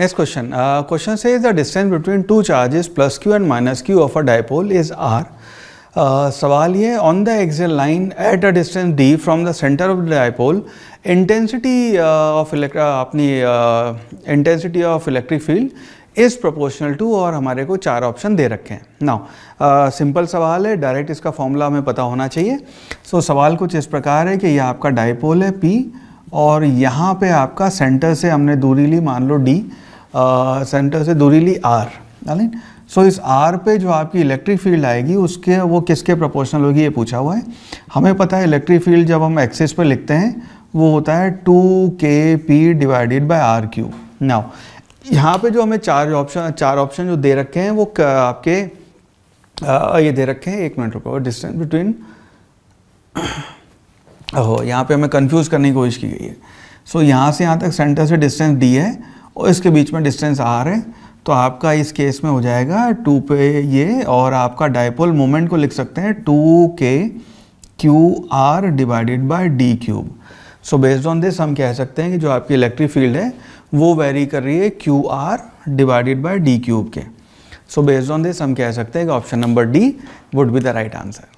next question question से is the distance between two charges plus q and minus q of a dipole is r सवाल ये on the axial line at a distance d from the centre of the dipole intensity of अपनी intensity of electric field is proportional to और हमारे को चार option दे रखे हैं now simple uh, सवाल है डायरेक्ट इसका फॉर्मूला हमें पता होना चाहिए सो so, सवाल कुछ इस प्रकार है कि यह आपका डायपोल है पी और यहाँ पे आपका सेंटर से हमने दूरी ली मान लो डी सेंटर से दूरी ली आर डालें सो इस आर पे जो आपकी इलेक्ट्रिक फील्ड आएगी उसके वो किसके प्रोपोर्शनल होगी ये पूछा हुआ है हमें पता है इलेक्ट्रिक फील्ड जब हम एक्सेस पर लिखते हैं वो होता है two k p divided by r q now यहाँ पे जो हमें चार ऑप्शन चार ऑप्शन जो दे रखे हैं वो आपके आ, ये दे रखे हैं एक मिनट रुको डिस्टेंस बिटवीन ओह यहाँ पे हमें कंफ्यूज करने की कोशिश की गई है सो so, यहाँ से यहाँ तक सेंटर से डिस्टेंस डी है और इसके बीच में डिस्टेंस आ है तो आपका इस केस में हो जाएगा टू पे ये और आपका डायपोल मोमेंट को लिख सकते हैं two k q r divided by d cube so based on this हम कह सकते हैं कि जो आपकी इलेक्ट्रिक फील्ड है वो वेरी कर रही है q r divided by d cube के सो बेस्ड ऑन दिस हम कह सकते हैं कि option number d would be the right answer